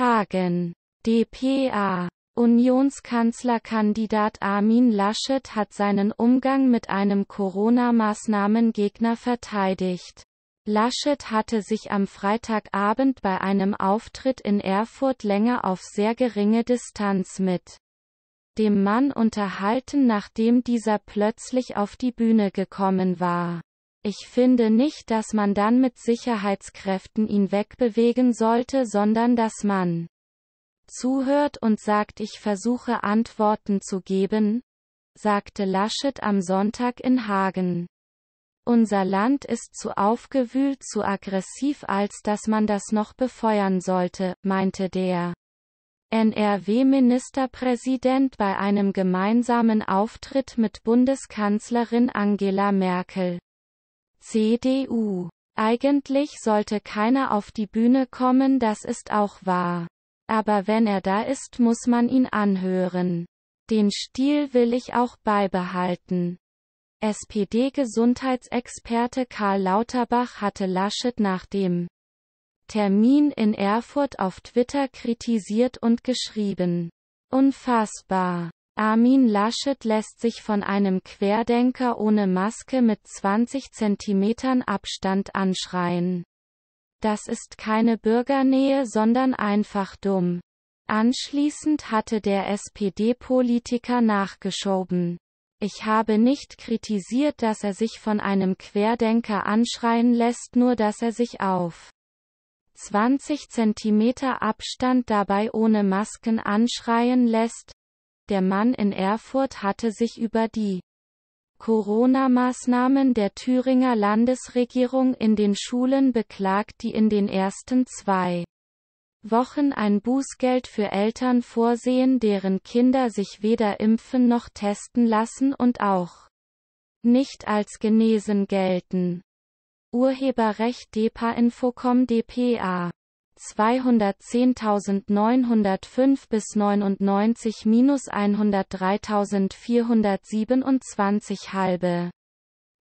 Hagen. DPA. Unionskanzlerkandidat Armin Laschet hat seinen Umgang mit einem Corona-Maßnahmengegner verteidigt. Laschet hatte sich am Freitagabend bei einem Auftritt in Erfurt länger auf sehr geringe Distanz mit dem Mann unterhalten, nachdem dieser plötzlich auf die Bühne gekommen war. Ich finde nicht, dass man dann mit Sicherheitskräften ihn wegbewegen sollte, sondern dass man zuhört und sagt, ich versuche Antworten zu geben, sagte Laschet am Sonntag in Hagen. Unser Land ist zu aufgewühlt, zu aggressiv, als dass man das noch befeuern sollte, meinte der NRW-Ministerpräsident bei einem gemeinsamen Auftritt mit Bundeskanzlerin Angela Merkel. CDU. Eigentlich sollte keiner auf die Bühne kommen, das ist auch wahr. Aber wenn er da ist, muss man ihn anhören. Den Stil will ich auch beibehalten. SPD-Gesundheitsexperte Karl Lauterbach hatte Laschet nach dem Termin in Erfurt auf Twitter kritisiert und geschrieben. Unfassbar. Armin Laschet lässt sich von einem Querdenker ohne Maske mit 20 cm Abstand anschreien. Das ist keine Bürgernähe, sondern einfach dumm. Anschließend hatte der SPD-Politiker nachgeschoben. Ich habe nicht kritisiert, dass er sich von einem Querdenker anschreien lässt, nur dass er sich auf 20 cm Abstand dabei ohne Masken anschreien lässt, der Mann in Erfurt hatte sich über die Corona-Maßnahmen der Thüringer Landesregierung in den Schulen beklagt, die in den ersten zwei Wochen ein Bußgeld für Eltern vorsehen, deren Kinder sich weder impfen noch testen lassen und auch nicht als genesen gelten. Urheberrecht DEPA Infocom DPA 210.905 bis 99 minus 103.427 halbe.